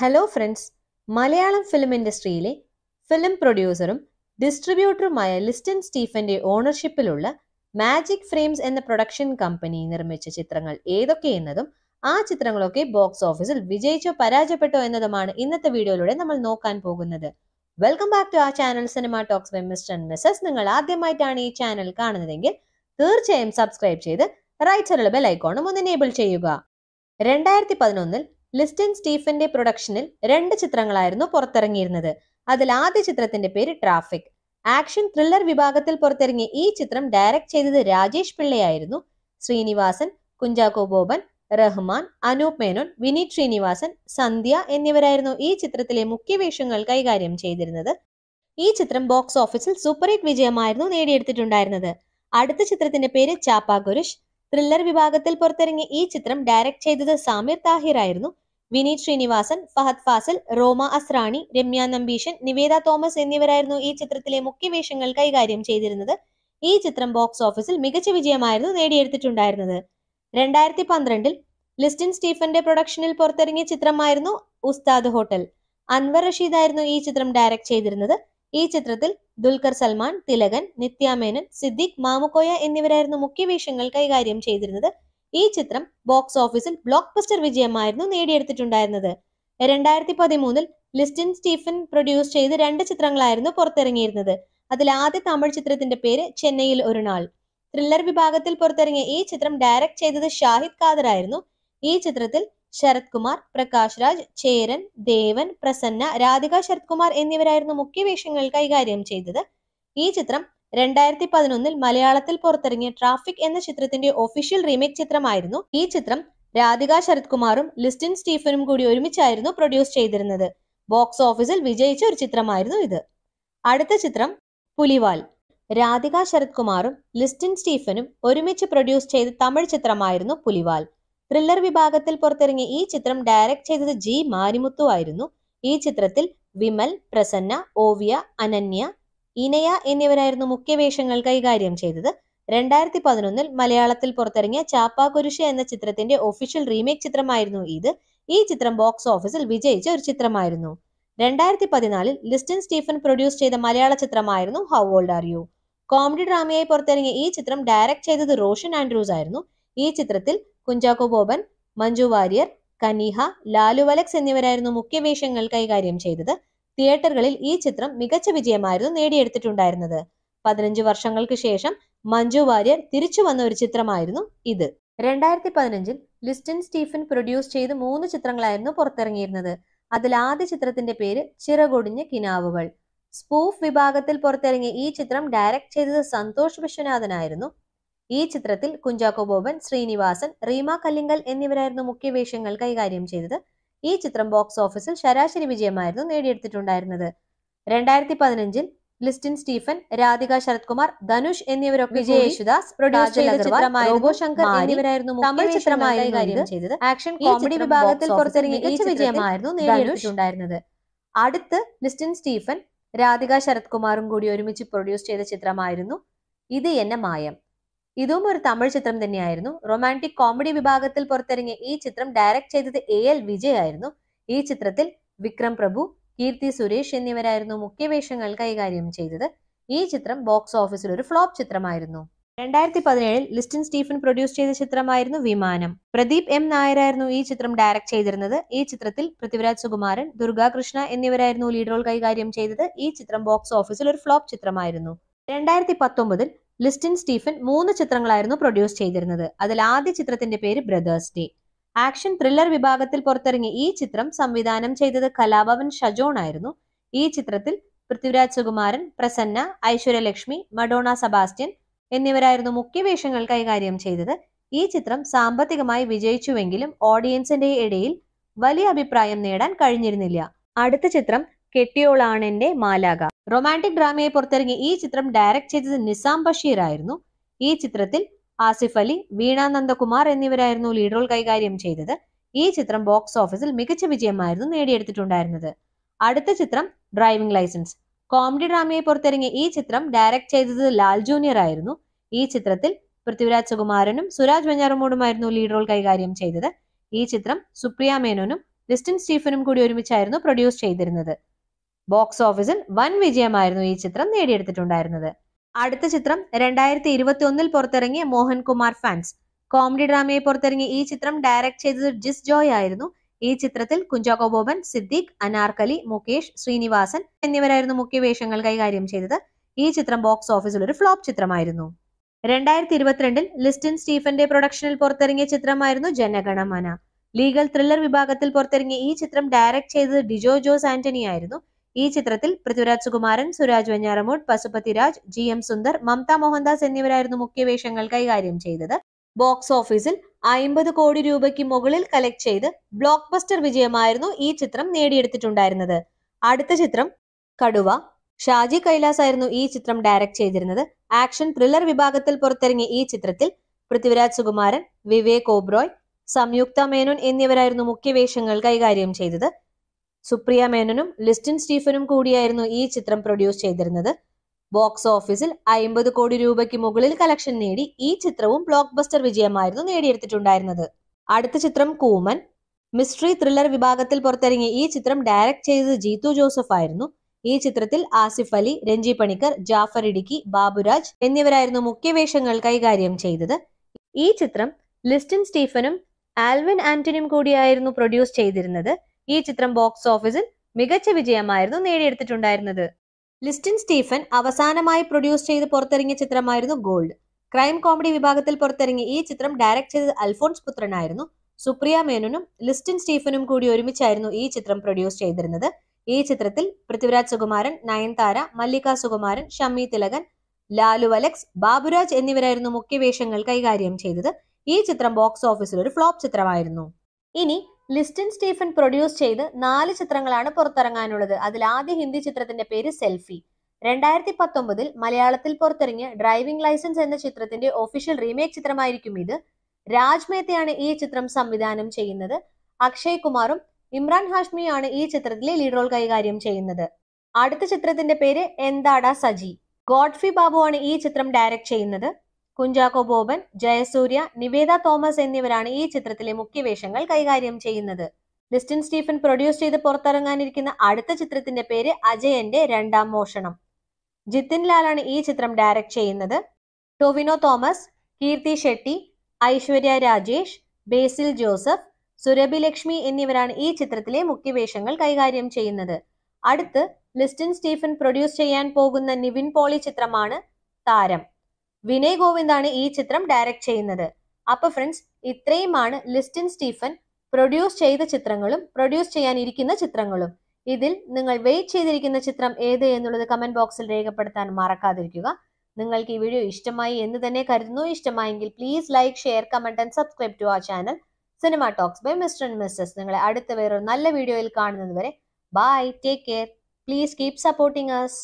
hello friends Malayalam film ഇൻഡസ്ട്രിയിലെ film പ്രൊഡ്യൂസറും ഡിസ്ട്രിബ്യൂട്ടറുമായ ലിസ്റ്റൻ സ്റ്റീഫന്റെ ഓണർഷിപ്പിലുള്ള മാജിക് ഫ്രെയിംസ് എന്ന പ്രൊഡക്ഷൻ കമ്പനി നിർമ്മിച്ച ചിത്രങ്ങൾ ഏതൊക്കെയെന്നതും ആ ചിത്രങ്ങളൊക്കെ ബോക്സ് ഓഫീസിൽ വിജയിച്ചോ പരാജയപ്പെട്ടോ എന്നതുമാണ് ഇന്നത്തെ വീഡിയോയിലൂടെ നമ്മൾ നോക്കാൻ പോകുന്നത് വെൽക്കം ബാക്ക് ടു ആ channel cinema talks by Mr and Mrs നിങ്ങൾ ആദ്യമായിട്ടാണ് ഈ ചാനൽ കാണുന്നതെങ്കിൽ തീർച്ചയായും സബ്സ്ക്രൈബ് ചെയ്ത് റൈറ്റ് സൈഡിലുള്ള ബെൽ ഐക്കോണും ഒന്ന് എനേബിൾ ചെയ്യുക രണ്ടായിരത്തി പതിനൊന്നിൽ ലിസ്റ്റൻ സ്റ്റീഫന്റെ പ്രൊഡക്ഷനിൽ രണ്ട് ചിത്രങ്ങളായിരുന്നു പുറത്തിറങ്ങിയിരുന്നത് അതിൽ ആദ്യ ചിത്രത്തിന്റെ പേര് ട്രാഫിക് ആക്ഷൻ ത്രില്ലർ വിഭാഗത്തിൽ പുറത്തിറങ്ങിയ ഈ ചിത്രം ഡയറക്ട് ചെയ്തത് രാജേഷ് പിള്ളയായിരുന്നു ശ്രീനിവാസൻ കുഞ്ചാക്കോ ബോബൻ റഹ്മാൻ അനൂപ് മേനോൻ വിനീത് ശ്രീനിവാസൻ സന്ധ്യ എന്നിവരായിരുന്നു ഈ ചിത്രത്തിലെ മുഖ്യ വേഷങ്ങൾ കൈകാര്യം ചെയ്തിരുന്നത് ഈ ചിത്രം ബോക്സ് ഓഫീസിൽ സൂപ്പർ ഹിറ്റ് വിജയമായിരുന്നു നേടിയെടുത്തിട്ടുണ്ടായിരുന്നത് അടുത്ത ചിത്രത്തിന്റെ പേര് ചാപ്പാ ഗുരുഷ് ത്രില്ലർ വിഭാഗത്തിൽ പുറത്തിറങ്ങിയ ഈ ചിത്രം ഡയറക്ട് ചെയ്തത് സാമീർ താഹിർ ആയിരുന്നു വിനീത് ശ്രീനിവാസൻ ഫഹദ് ഫാസിൽ റോമ അസ്രാണി രമ്യ നമ്പീഷൻ നിവേദ തോമസ് എന്നിവരായിരുന്നു ഈ ചിത്രത്തിലെ മുഖ്യ വേഷങ്ങൾ കൈകാര്യം ചെയ്തിരുന്നത് ഈ ചിത്രം ബോക്സ് ഓഫീസിൽ മികച്ച വിജയമായിരുന്നു നേടിയെടുത്തിട്ടുണ്ടായിരുന്നത് രണ്ടായിരത്തി പന്ത്രണ്ടിൽ ലിസ്റ്റിൻ സ്റ്റീഫന്റെ പ്രൊഡക്ഷനിൽ പുറത്തിറങ്ങിയ ചിത്രമായിരുന്നു ഉസ്താദ് ഹോട്ടൽ അൻവർ റഷീദായിരുന്നു ഈ ചിത്രം ഡയറക്ട് ചെയ്തിരുന്നത് ഈ ചിത്രത്തിൽ ദുൽഖർ സൽമാൻ തിലകൻ നിത്യാമേനൻ സിദ്ദിഖ് മാമുക്കോയ എന്നിവരായിരുന്നു മുഖ്യ വേഷങ്ങൾ കൈകാര്യം ചെയ്തിരുന്നത് ഈ ചിത്രം ബോക്സ് ഓഫീസിൽ ബ്ലോക്ക് ബസ്റ്റർ വിജയമായിരുന്നു നേടിയെടുത്തിട്ടുണ്ടായിരുന്നത് രണ്ടായിരത്തി പതിമൂന്നിൽ ലിസ്റ്റിൻ സ്റ്റീഫൻ പ്രൊഡ്യൂസ് ചെയ്ത് രണ്ട് ചിത്രങ്ങളായിരുന്നു പുറത്തിറങ്ങിയിരുന്നത് അതിൽ ആദ്യ തമിഴ് ചിത്രത്തിന്റെ പേര് ചെന്നൈയിൽ ഒരു നാൾ ത്രില്ലർ വിഭാഗത്തിൽ പുറത്തിറങ്ങിയ ഈ ചിത്രം ഡയറക്ട് ചെയ്തത് ഷാഹിദ് ഖാദർ ആയിരുന്നു ഈ ചിത്രത്തിൽ ശരത് കുമാർ പ്രകാശ് രാജ് ചേരൻ ദേവൻ പ്രസന്ന രാധിക ശരത് കുമാർ എന്നിവരായിരുന്നു മുഖ്യ വേഷങ്ങൾ കൈകാര്യം ചെയ്തത് ഈ ചിത്രം രണ്ടായിരത്തി പതിനൊന്നിൽ മലയാളത്തിൽ പുറത്തിറങ്ങിയ ട്രാഫിക് എന്ന ചിത്രത്തിന്റെ ഒഫീഷ്യൽ റീമേക്ക് ചിത്രമായിരുന്നു ഈ ചിത്രം രാധിക ശരത് കുമാറും ലിസ്റ്റിൻ സ്റ്റീഫനും കൂടി ഒരുമിച്ചായിരുന്നു പ്രൊഡ്യൂസ് ചെയ്തിരുന്നത് ബോക്സ് ഓഫീസിൽ വിജയിച്ച ഒരു ചിത്രമായിരുന്നു ഇത് അടുത്ത ചിത്രം പുലിവാൽ രാധിക ശരത് കുമാറും ലിസ്റ്റിൻ സ്റ്റീഫനും ഒരുമിച്ച് പ്രൊഡ്യൂസ് ചെയ്ത തമിഴ് ചിത്രമായിരുന്നു പുലിവാൽ ത്രില്ലർ വിഭാഗത്തിൽ പുറത്തിറങ്ങിയ ഈ ചിത്രം ഡയറക്ട് ചെയ്തത് ജി മാരിമുത്തു ആയിരുന്നു ഈ ചിത്രത്തിൽ വിമൽ പ്രസന്ന ഓവിയ അനന്യ ഇനയ എന്നിവരായിരുന്നു മുഖ്യ വേഷങ്ങൾ കൈകാര്യം ചെയ്തത് രണ്ടായിരത്തി പതിനൊന്നിൽ മലയാളത്തിൽ പുറത്തിറങ്ങിയ ചാപ്പാകുരുഷ എന്ന ചിത്രത്തിന്റെ ഒഫീഷ്യൽ റീമേക്ക് ചിത്രമായിരുന്നു ഇത് ഈ ചിത്രം ബോക്സ് ഓഫീസിൽ വിജയിച്ച ഒരു ചിത്രമായിരുന്നു രണ്ടായിരത്തി പതിനാലിൽ ലിസ്റ്റിൻ സ്റ്റീഫൻ പ്രൊഡ്യൂസ് ചെയ്ത മലയാള ചിത്രമായിരുന്നു how old are you comedy ഡ്രാമയായി പുറത്തിറങ്ങിയ ഈ ചിത്രം ഡയറക്ട് ചെയ്തത് റോഷൻ ആൻഡ്രൂസ് ആയിരുന്നു ഈ ചിത്രത്തിൽ കുഞ്ചാക്കോ ബോബൻ മഞ്ജു വാര്യർ കനീഹ ലാലു വലക്സ് എന്നിവരായിരുന്നു മുഖ്യ വേഷങ്ങൾ കൈകാര്യം ചെയ്തത് തിയേറ്ററുകളിൽ ഈ ചിത്രം മികച്ച വിജയമായിരുന്നു നേടിയെടുത്തിട്ടുണ്ടായിരുന്നത് പതിനഞ്ച് വർഷങ്ങൾക്ക് ശേഷം മഞ്ജു വാര്യർ തിരിച്ചു വന്ന ഒരു ചിത്രമായിരുന്നു ഇത് രണ്ടായിരത്തി പതിനഞ്ചിൽ ലിസ്റ്റൻ സ്റ്റീഫൻ പ്രൊഡ്യൂസ് ചെയ്ത് മൂന്ന് ചിത്രങ്ങളായിരുന്നു പുറത്തിറങ്ങിയിരുന്നത് അതിൽ ആദ്യ ചിത്രത്തിന്റെ പേര് ചിറകൊടിഞ്ഞ കിനാവുകൾ സ്പൂഫ് വിഭാഗത്തിൽ പുറത്തിറങ്ങിയ ഈ ചിത്രം ഡയറക്ട് ചെയ്തത് സന്തോഷ് വിശ്വനാഥനായിരുന്നു ഈ ചിത്രത്തിൽ കുഞ്ചാക്കോ ബോബൻ ശ്രീനിവാസൻ റീമ കല്ലിങ്കൽ എന്നിവരായിരുന്നു മുഖ്യ വേഷങ്ങൾ കൈകാര്യം ചെയ്തത് ഈ ചിത്രം ബോക്സ് ഓഫീസിൽ ശരാശരി വിജയമായിരുന്നു നേടിയെടുത്തിട്ടുണ്ടായിരുന്നത് രണ്ടായിരത്തി പതിനഞ്ചിൽ ലിസ്റ്റിൻ സ്റ്റീഫൻ രാധിക ശരത്കുമാർ ധനുഷ് എന്നിവരൊക്കെ വിജയ യേശുദാസ് എന്നിവരായിരുന്നു തമിഴ് ചിത്രമായിരുന്നു ചെയ്തത് ആക്ഷൻ കോമഡി വിഭാഗത്തിൽ പുറത്തിറങ്ങിയ ഈ വിജയമായിരുന്നു നേടിയിട്ടുണ്ടായിരുന്നത് അടുത്ത് ലിസ്റ്റിൻ സ്റ്റീഫൻ രാധിക ശരത്കുമാറും കൂടി ഒരുമിച്ച് പ്രൊഡ്യൂസ് ചെയ്ത ചിത്രമായിരുന്നു ഇത് എന്നെ മായം ഇതും ഒരു തമിഴ് ചിത്രം തന്നെയായിരുന്നു റൊമാൻറ്റിക് കോമഡി വിഭാഗത്തിൽ പുറത്തിറങ്ങിയ ഈ ചിത്രം ഡയറക്ട് ചെയ്തത് എ എൽ വിജയ് ആയിരുന്നു ഈ ചിത്രത്തിൽ വിക്രം പ്രഭു കീർത്തി സുരേഷ് എന്നിവരായിരുന്നു മുഖ്യ വേഷങ്ങൾ കൈകാര്യം ചെയ്തത് ഈ ചിത്രം ബോക്സ് ഓഫീസിൽ ഒരു ഫ്ലോപ്പ് ചിത്രമായിരുന്നു രണ്ടായിരത്തി പതിനേഴിൽ ലിസ്റ്റിൻ സ്റ്റീഫൻ പ്രൊഡ്യൂസ് ചെയ്ത ചിത്രമായിരുന്നു വിമാനം പ്രദീപ് എം നായരായിരുന്നു ഈ ചിത്രം ഡയറക്ട് ചെയ്തിരുന്നത് ഈ ചിത്രത്തിൽ പൃഥ്വിരാജ് സുകുമാരൻ ദുർഗാകൃഷ്ണ എന്നിവരായിരുന്നു ലീഡ് റോൾ കൈകാര്യം ചെയ്തത് ഈ ചിത്രം ബോക്സ് ഓഫീസിൽ ഒരു ഫ്ലോപ്പ് ചിത്രമായിരുന്നു രണ്ടായിരത്തി പത്തൊമ്പതിൽ ലിസ്റ്റിൻ സ്റ്റീഫൻ മൂന്ന് ചിത്രങ്ങളായിരുന്നു പ്രൊഡ്യൂസ് ചെയ്തിരുന്നത് അതിൽ ആദ്യ ചിത്രത്തിന്റെ പേര് ബ്രദേഴ്സ് ഡേ ആക്ഷൻ ത്രില്ലർ വിഭാഗത്തിൽ പുറത്തിറങ്ങിയ ഈ ചിത്രം സംവിധാനം ചെയ്തത് കലാഭവൻ ഷജോൺ ആയിരുന്നു ഈ ചിത്രത്തിൽ പൃഥ്വിരാജ് സുകുമാരൻ പ്രസന്ന ഐശ്വര്യലക്ഷ്മി മഡോണ സബാസ്റ്റ്യൻ എന്നിവരായിരുന്നു മുഖ്യ വേഷങ്ങൾ കൈകാര്യം ചെയ്തത് ഈ ചിത്രം സാമ്പത്തികമായി വിജയിച്ചുവെങ്കിലും ഓഡിയൻസിന്റെ ഇടയിൽ വലിയ അഭിപ്രായം നേടാൻ കഴിഞ്ഞിരുന്നില്ല അടുത്ത ചിത്രം കെട്ടിയോളാണെന്റെ മാലാക റൊമാൻറ്റിക് ഡ്രാമയായി പുറത്തിറങ്ങിയ ഈ ചിത്രം ഡയറക്ട് ചെയ്തത് നിസാം ബഷീർ ആയിരുന്നു ഈ ചിത്രത്തിൽ ആസിഫ് അലി വീണാ നന്ദകുമാർ എന്നിവരായിരുന്നു ലീഡ് റോൾ കൈകാര്യം ചെയ്തത് ഈ ചിത്രം ബോക്സ് ഓഫീസിൽ മികച്ച വിജയമായിരുന്നു നേടിയെടുത്തിട്ടുണ്ടായിരുന്നത് അടുത്ത ചിത്രം ഡ്രൈവിംഗ് ലൈസൻസ് കോമഡി ഡ്രാമയെ പുറത്തിറങ്ങിയ ഈ ചിത്രം ഡയറക്ട് ചെയ്തത് ലാൽ ജൂനിയർ ആയിരുന്നു ഈ ചിത്രത്തിൽ പൃഥ്വിരാജ് സുകുമാരനും സുരാജ് വെഞ്ഞാറമൂടുമായിരുന്നു ലീഡ് റോൾ കൈകാര്യം ചെയ്തത് ഈ ചിത്രം സുപ്രിയ മേനോനും ലിസ്റ്റിൻ സ്റ്റീഫനും കൂടി ഒരുമിച്ചായിരുന്നു പ്രൊഡ്യൂസ് ചെയ്തിരുന്നത് ബോക്സ് ഓഫീസിൽ വൻ വിജയമായിരുന്നു ഈ ചിത്രം നേടിയെടുത്തിട്ടുണ്ടായിരുന്നത് അടുത്ത ചിത്രം രണ്ടായിരത്തി ഇരുപത്തി ഒന്നിൽ പുറത്തിറങ്ങിയ മോഹൻകുമാർ ഫാൻസ് കോമഡി ഡ്രാമയെ പുറത്തിറങ്ങിയ ഈ ചിത്രം ഡയറക്ട് ചെയ്തത് ജിസ് ജോയ് ആയിരുന്നു ഈ ചിത്രത്തിൽ കുഞ്ചാക്കോ ബോബൻ സിദ്ദീഖ് അനാർക്കലി മുകേഷ് ശ്രീനിവാസൻ എന്നിവരായിരുന്നു മുഖ്യ വേഷങ്ങൾ കൈകാര്യം ചെയ്തത് ഈ ചിത്രം ബോക്സ് ഓഫീസിൽ ഒരു ഫ്ലോപ്പ് ചിത്രമായിരുന്നു രണ്ടായിരത്തി ഇരുപത്തിരണ്ടിൽ ലിസ്റ്റിൻ സ്റ്റീഫന്റെ പ്രൊഡക്ഷനിൽ പുറത്തിറങ്ങിയ ചിത്രമായിരുന്നു ജനഗണമന ലീഗൽ ത്രില്ലർ വിഭാഗത്തിൽ പുറത്തിറങ്ങിയ ഈ ചിത്രം ഡയറക്ട് ചെയ്തത് ഡിജോ ജോസ് ആന്റണി ആയിരുന്നു ഈ ചിത്രത്തിൽ പൃഥ്വിരാജ് സുകുമാരൻ സുരാജ് വെഞ്ഞാറമൂട് പശുപതി രാജ് ജി എം സുന്ദർ മമത മോഹൻദാസ് എന്നിവരായിരുന്നു മുഖ്യവേഷങ്ങൾ കൈകാര്യം ചെയ്തത് ബോക്സ് ഓഫീസിൽ അയിമ്പത് കോടി രൂപയ്ക്ക് മുകളിൽ കലക്ട് ചെയ്ത് ബ്ലോക്ക് ബസ്റ്റർ വിജയമായിരുന്നു ഈ ചിത്രം നേടിയെടുത്തിട്ടുണ്ടായിരുന്നത് അടുത്ത ചിത്രം കടുവ ഷാജി കൈലാസ് ആയിരുന്നു ഈ ചിത്രം ഡയറക്ട് ചെയ്തിരുന്നത് ആക്ഷൻ ത്രില്ലർ വിഭാഗത്തിൽ പുറത്തിറങ്ങിയ ഈ ചിത്രത്തിൽ പൃഥ്വിരാജ് സുകുമാരൻ വിവേക് ഓബ്രോയ് സംയുക്ത മേനോൻ എന്നിവരായിരുന്നു മുഖ്യവേഷങ്ങൾ കൈകാര്യം ചെയ്തത് സുപ്രിയ മേനനും ലിസ്റ്റിൻ സ്റ്റീഫനും കൂടിയായിരുന്നു ഈ ചിത്രം പ്രൊഡ്യൂസ് ചെയ്തിരുന്നത് ബോക്സ് ഓഫീസിൽ അയിമ്പത് കോടി രൂപയ്ക്ക് മുകളിൽ കലക്ഷൻ നേടി ഈ ചിത്രവും ബ്ലോക്ക് ബസ്റ്റർ വിജയമായിരുന്നു നേടിയെടുത്തിട്ടുണ്ടായിരുന്നത് അടുത്ത ചിത്രം കൂമൻ മിസ്റ്ററി ത്രില്ലർ വിഭാഗത്തിൽ പുറത്തിറങ്ങിയ ഈ ചിത്രം ഡയറക്ട് ചെയ്തത് ജീതു ജോസഫ് ആയിരുന്നു ഈ ചിത്രത്തിൽ ആസിഫ് അലി രഞ്ജി പണിക്കർ ജാഫർ ഇടുക്കി ബാബുരാജ് എന്നിവരായിരുന്നു മുഖ്യവേഷങ്ങൾ കൈകാര്യം ചെയ്തത് ഈ ചിത്രം ലിസ്റ്റിൻ സ്റ്റീഫനും ആൽവിൻ ആന്റണിയും കൂടിയായിരുന്നു പ്രൊഡ്യൂസ് ചെയ്തിരുന്നത് ഈ ചിത്രം ബോക്സ് ഓഫീസിൽ മികച്ച വിജയമായിരുന്നു നേടിയെടുത്തിട്ടുണ്ടായിരുന്നത് ലിസ്റ്റിൻ സ്റ്റീഫൻ അവസാനമായി പ്രൊഡ്യൂസ് ചെയ്ത് പുറത്തിറങ്ങിയ ചിത്രമായിരുന്നു ഗോൾഡ് ക്രൈം കോമഡി വിഭാഗത്തിൽ പുറത്തിറങ്ങിയ ഈ ചിത്രം ഡയറക്ട് ചെയ്തത് അൽഫോൺസ് പുത്രനായിരുന്നു സുപ്രിയ മേനോനും ലിസ്റ്റിൻ സ്റ്റീഫനും കൂടി ഒരുമിച്ചായിരുന്നു ഈ ചിത്രം പ്രൊഡ്യൂസ് ചെയ്തിരുന്നത് ഈ ചിത്രത്തിൽ പൃഥ്വിരാജ് സുകുമാരൻ നയൻതാര മല്ലിക സുകുമാരൻ ഷമ്മി തിലകൻ ലാലു അലക്സ് ബാബുരാജ് എന്നിവരായിരുന്നു മുഖ്യവേഷങ്ങൾ കൈകാര്യം ചെയ്തത് ഈ ചിത്രം ബോക്സ് ഓഫീസിൽ ഒരു ഫ്ലോപ്പ് ചിത്രമായിരുന്നു ഇനി ലിസ്റ്റിൻ സ്റ്റീഫൻ പ്രൊഡ്യൂസ് ചെയ്ത് നാല് ചിത്രങ്ങളാണ് പുറത്തിറങ്ങാനുള്ളത് അതിൽ ആദ്യ ഹിന്ദി ചിത്രത്തിന്റെ പേര് സെൽഫി രണ്ടായിരത്തി പത്തൊമ്പതിൽ മലയാളത്തിൽ പുറത്തിറങ്ങിയ ഡ്രൈവിംഗ് ലൈസൻസ് എന്ന ചിത്രത്തിന്റെ ഒഫീഷ്യൽ റീമേക്ക് ചിത്രമായിരിക്കും ഇത് രാജ് മേത്തയാണ് ഈ ചിത്രം സംവിധാനം ചെയ്യുന്നത് അക്ഷയ് കുമാറും ഇമ്രാൻ ഹാഷ്മിയുമാണ് ഈ ചിത്രത്തിലെ ലീഡ് റോൾ കൈകാര്യം ചെയ്യുന്നത് അടുത്ത ചിത്രത്തിന്റെ പേര് എന്താടാ സജി ഗോഡ്ഫി ബാബുവാണ് ഈ ചിത്രം ഡയറക്ട് ചെയ്യുന്നത് കുഞ്ചാക്കോ ബോബൻ ജയസൂര്യ നിവേദ തോമസ് എന്നിവരാണ് ഈ ചിത്രത്തിലെ മുഖ്യവേഷങ്ങൾ കൈകാര്യം ചെയ്യുന്നത് ലിസ്റ്റിൻ സ്റ്റീഫൻ പ്രൊഡ്യൂസ് ചെയ്ത് പുറത്തിറങ്ങാനിരിക്കുന്ന അടുത്ത ചിത്രത്തിന്റെ പേര് അജയന്റെ രണ്ടാം മോഷണം ജിത്തിൻ ലാലാണ് ഈ ചിത്രം ഡയറക്ട് ചെയ്യുന്നത് ടൊവിനോ തോമസ് കീർത്തി ഷെട്ടി ഐശ്വര്യ രാജേഷ് ബേസിൽ ജോസഫ് സുരഭി ലക്ഷ്മി എന്നിവരാണ് ഈ ചിത്രത്തിലെ മുഖ്യവേഷങ്ങൾ കൈകാര്യം ചെയ്യുന്നത് അടുത്ത് ലിസ്റ്റിൻ സ്റ്റീഫൻ പ്രൊഡ്യൂസ് ചെയ്യാൻ പോകുന്ന നിവിൻ പോളി ചിത്രമാണ് താരം വിനയ് ഗോവിന്ദാണ് ഈ ചിത്രം ഡയറക്റ്റ് ചെയ്യുന്നത് അപ്പൊ ഫ്രണ്ട്സ് ഇത്രയുമാണ് ലിസ്റ്റിൻ സ്റ്റീഫൻ പ്രൊഡ്യൂസ് ചെയ്ത ചിത്രങ്ങളും പ്രൊഡ്യൂസ് ചെയ്യാനിരിക്കുന്ന ചിത്രങ്ങളും ഇതിൽ നിങ്ങൾ വെയിറ്റ് ചെയ്തിരിക്കുന്ന ചിത്രം ഏത് എന്നുള്ളത് കമന്റ് ബോക്സിൽ രേഖപ്പെടുത്താൻ മറക്കാതിരിക്കുക നിങ്ങൾക്ക് ഈ വീഡിയോ ഇഷ്ടമായി എന്ന് തന്നെ കരുതുന്നു ഇഷ്ടമായെങ്കിൽ please like share comment and subscribe to ആ channel cinema talks by Mr and Mrs നിങ്ങളെ അടുത്ത വേറൊരു നല്ല വീഡിയോയിൽ കാണുന്നത് വരെ bye take care please keep supporting us